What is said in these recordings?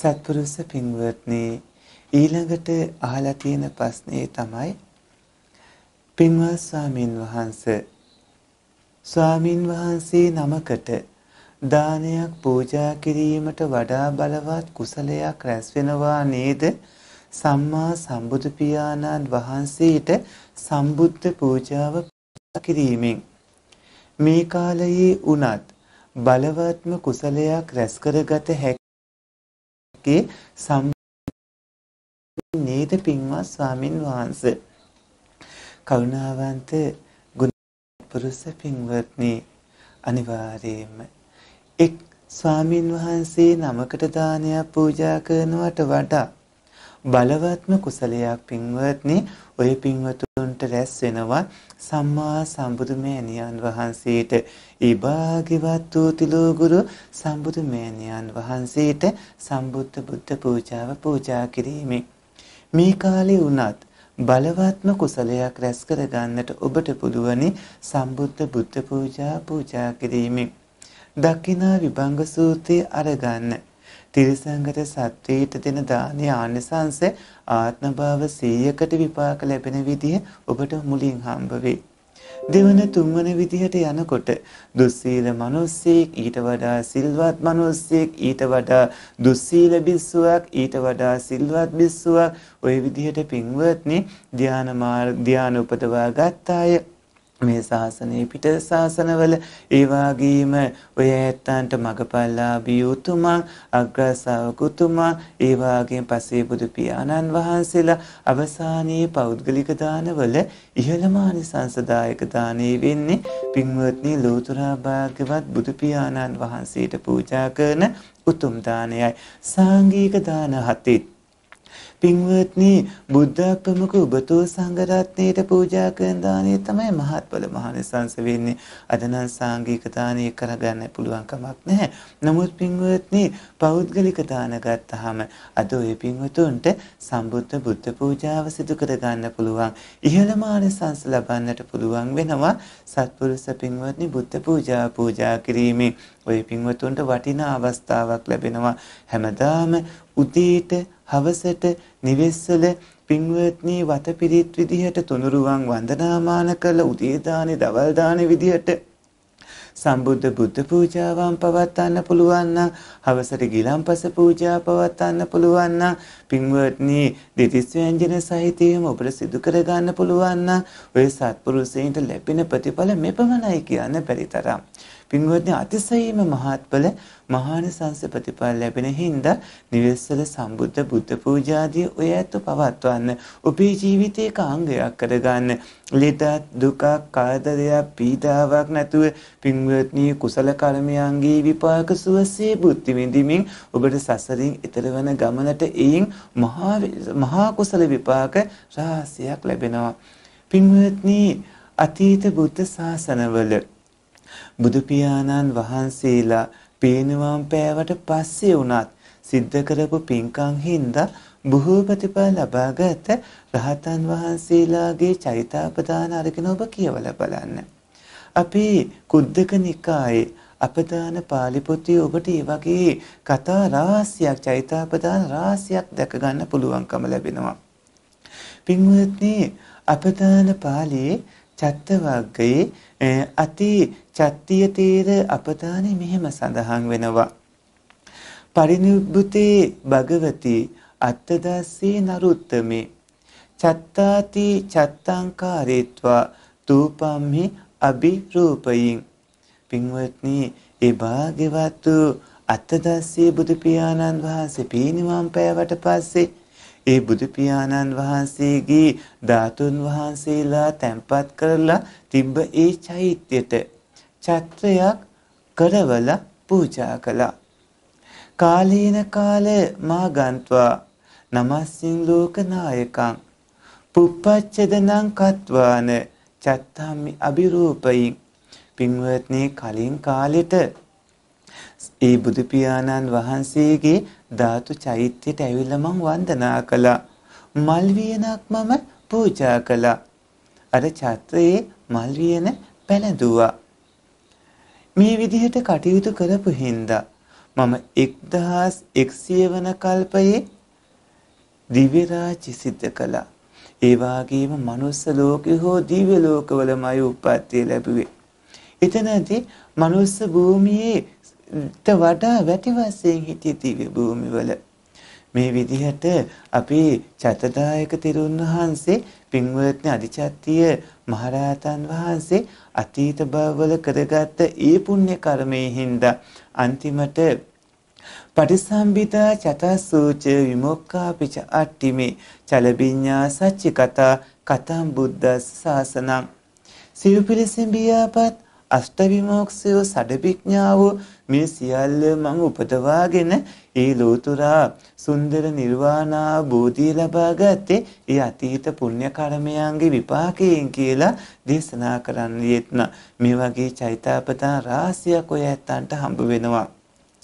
සත්පුරුෂ පින්වත්නි ඊළඟට අහලා තියෙන ප්‍රශ්නේ තමයි පින්වත් ස්වාමින් වහන්සේ ස්වාමින් වහන්සේ නමකට දානයක් පූජා කිරීමට වඩා බලවත් කුසලයක් රැස් වෙනවා නේද සම්මා සම්බුදු පියාණන් වහන්සේට සම්බුද්ධ පූජාව කිරීමෙන් මේ කාලයේ උනත් බලවත්ම කුසලයක් රැස් කරගත හැකි ගේ සම්නේත පින්වත් ස්වාමින් වහන්ස කරුණාවන්ත ගුණපුරුෂ පින්වත්නි අනිවාර්යයෙන්ම එක් ස්වාමින් වහන්සේ නමකට දානයක් පූජා කරනවට වඩා බලවත්ම කුසලයක් පින්වත්නි ඔය පින්වතු කුමන්ට රැස් වෙනවා සම්මා සම්බුදු මෑණියන් වහන්සේට ඊභාගිවත් වූ තිලෝගුරු සම්බුදු මෑණියන් වහන්සේට සම්බුද්ධ බුද්ධ පූජාව පූජා කිරීමේ මේ කාලේ වුණත් බලවත්ම කුසලයක් රැස් කර ගන්නට ඔබට පුළුවනි සම්බුද්ධ බුද්ධ පූජා පූජා කිරීමෙන් දක්ෂිනා විභංග සූත්‍රයේ අරගන්න තිරිසංගත සත්වීට දෙන දානයේ ආනිසංස ආත්මභාව 100කට විපාක ලැබෙන විදිහ ඔබට මුලින් හම්බ වෙයි. දෙවන තුන්වන විදිහට යනකොට දුස්සීල මිනිස්සෙක් ඊට වඩා සිල්වත් මිනිස්සෙක් ඊට වඩා දුස්සීල බිස්සුවක් ඊට වඩා සිල්වත් බිස්සුවක් ওই විදිහට පින්වත්නි ධාන මාර්ග ධාන උපදවා ගත්තාය මේ ශාසනයේ පිට ශාසනවල ඒ වගේම ඔය ඇත්තන්ට මගපල්ලාභී උතුමන් අග්‍ර ශාවකුතුමන් ඒ වගේම පසේ බුදු පියාණන් වහන්සේලා අවසානයේ පෞද්ගලික දානවල ඉහළම ආනිසංසදායක දානේ වෙන්නේ පින්වත්නි ලෝතුරා භාග්‍යවත් බුදු පියාණන් වහන්සේට පූජා කරන උතුම් දානයයි සාංගික දාන හතෙත් පින්වත්නි බුද්ධ ප්‍රමුඛ ඔබතෝ සංඝරත්නයට පූජා කරන දාණය තමයි මහත්ඵල මහානිසංස වෙන්නේ. අද නම් සාංගික දාණය කරගන්න පුළුවන් කමක් නැහැ. නමුත් පින්වත්නි පෞද්ගලික දාන ගත්තාම අද ඔය පින්වතුන්ට සම්බුද්ධ බුද්ධ පූජාව සිදු කරගන්න පුළුවන්. ඉහළ මානසංස ලබන්නට පුළුවන් වෙනවා. සත්පුරුෂ පින්වත්නි බුද්ධ පූජා පූජා කිරීමෙන් ඔය පින්වතුන්ට වටිනා අවස්ථාවක් ලැබෙනවා. හැමදාම උදේට හවසට නිවෙස්වල පින්වත්නි වතපිරිත් විදිහට තුනුරුවන් වන්දනාමාන කළ උදේ දානේ දවල් දානේ විදිහට සම්බුද්ධ බුද්ධ පූජාවන් පවත්වන්න පුළුවන් නම් හවසට ගිලන්පස පූජා පවත්වන්න පුළුවන් නම් පින්වත්නි දෙතිස් ව්‍යංජන සහිතවම ඔබට සිදු කරගන්න පුළුවන් නම් ඔය සත්පුරුෂයන්ට ලැබෙන ප්‍රතිඵල මෙපමණයි කියන්න බැරි තරම් පින්වත්නි අතිසයීම මහත්ඵල මහානිසංස ප්‍රතිඵල ලැබෙන හින්දා නිවෙස්වල සම්බුද්ධ බුද්ධ පූජාදී ඔය ඇත්ත පවත්වන්න ඔබේ ජීවිතයක අංගයක් කරගන්න ලෙඩක් දුකක් කරදරයක් පීඩාවක් නැතුව පින්වත්නි කුසල කර්මයන්ගේ විපාක සුවසේ බුද්ධි විඳිමින් ඔබට සසරින් ඈතර වන ගමනට එයින් මහා මහා කුසල විපාක රාශියක් ලැබෙනවා පින්වත්නි අතීත බුද්ධ ශාසනවල බුදු පියාණන් වහන්සේලා පේනවාම් පෑවට පස්සේ වුණත් සිද්ධ කරපු පින්කම් හින්දා බොහෝ ප්‍රතිඵල ලබාගත් රහතන් වහන්සේලාගේ චරිතාපදාන අරගෙන ඔබ කියවලා බලන්න. අපේ කුද්දක නිකායේ අපදාන පාලි පොතේ ඔබට මේ වගේ කතා රාශියක් චෛතාපදාන රාශියක් දැක ගන්න පුළුවන්කම ලැබෙනවා. පින්වත්නි අපදාන පාළියේ චත්ත වර්ගයේ අති චත්තිය තේර අපදානේ මෙහෙම සඳහන් වෙනවා පරිනිබ්බුතේ භගවති අත්තදස්සේ නරුත්තමේ චත්තාති චත්තංකාරීත්වා තූපම්හි අභිරූපයින් පින්වත්නි ඒ භාග්‍යවත් අත්තදස්සේ බුදු පියාණන් වහන්සේ පිරිනිවන් පෑවට පස්සේ ඒ බුදු පියාණන් වහන්සේගේ ධාතුන් වහන්සේලා තැන්පත් කරලා තිබ්බ ඒ චෛත්‍යයට චත්‍රයක් කරවලා පූජා කළා. කාලීන කාල මාගන්්වා නමස්සින් ලෝකනායකං පුප්පච්චදනං කත්වාන චත්තාමි අභිරූපයින් පින්වත්නි කලින් කාලෙට ඒ බුදු පියාණන් වහන්සේගේ ධාතු චෛත්‍යයට ඇවිල්ලා මම වන්දනා කළා. මල් වියනක් මම පූජා කළා. අර ඡත්‍රයේ මල් වියන පැලඳුවා. මේ විදිහට කටයුතු කරපු හින්දා මම 1100 වන කල්පයේ දිව්‍ය රාජ්‍ය සිද්ධ කළා. ඒ වගේම manuss ලෝකේ හෝ දිව්‍ය ලෝකවලමයි උප්පත්තිය ලැබුවේ. එතනදී manuss භූමියේ ට වඩා වැටිවස්සෙන් හිටිය දිව්‍ය භූමිවල මේ විදිහට අපි චතදායක තිරුන් වහන්සේ පින්වත්නි අධිචත්තිය මහරහතන් වහන්සේ අතීත භවවල කරගත් ඒ පුණ්‍ය කර්මයෙන් හින්දා අන්තිමට පටිසම්භිදා චතසූච විමුක්ඛාපිච අට්ටිමේ චලබිඤ්ඤා සච්චි කතා කතම් බුද්දස් සාසනං සිව්පිලිසිඹියාපත් අෂ්ට විමෝක්ෂය සඩපිඥාව මේ සියල්ල මම උපදවාගෙන ඒ ලෝතුරා සුන්දර නිර්වාණා බෝධිය ලබා ගත්තේ ඒ අතීත පුණ්‍ය කර්මයන්ගේ විපාකයෙන් කියලා දේශනා කරන්න යෙත්න මේ වගේ චෛතාපතා රාශියක් ඔය ඇත්තන්ට හම්බ වෙනවා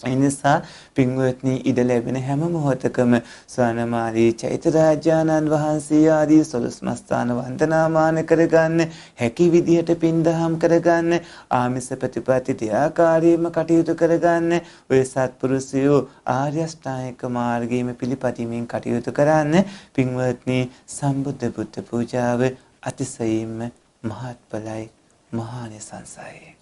ඒ නිසා පින්වත්නි ඉඩ ලැබෙන හැම මොහොතකම ස්වනමාලී චෛත්‍යරාජානන් වහන්සේ ආදී සොළොස් මස්ථාන වන්දනාමාන කරගන්න හැකි විදිහට පින්දහම් කරගන්න ආමිස ප්‍රතිපatti ත්‍යාකාරීම කටයුතු කරගන්න ඔය සත්පුරුෂයෝ ආර්ය අෂ්ටාංගික මාර්ගයේම පිළිපැදීමෙන් කටයුතු කරන්න පින්වත්නි සම්බුද්ධ බුද්ධ පූජාව අතිශයින්ම මහත්ඵලයි මහානිසංසයි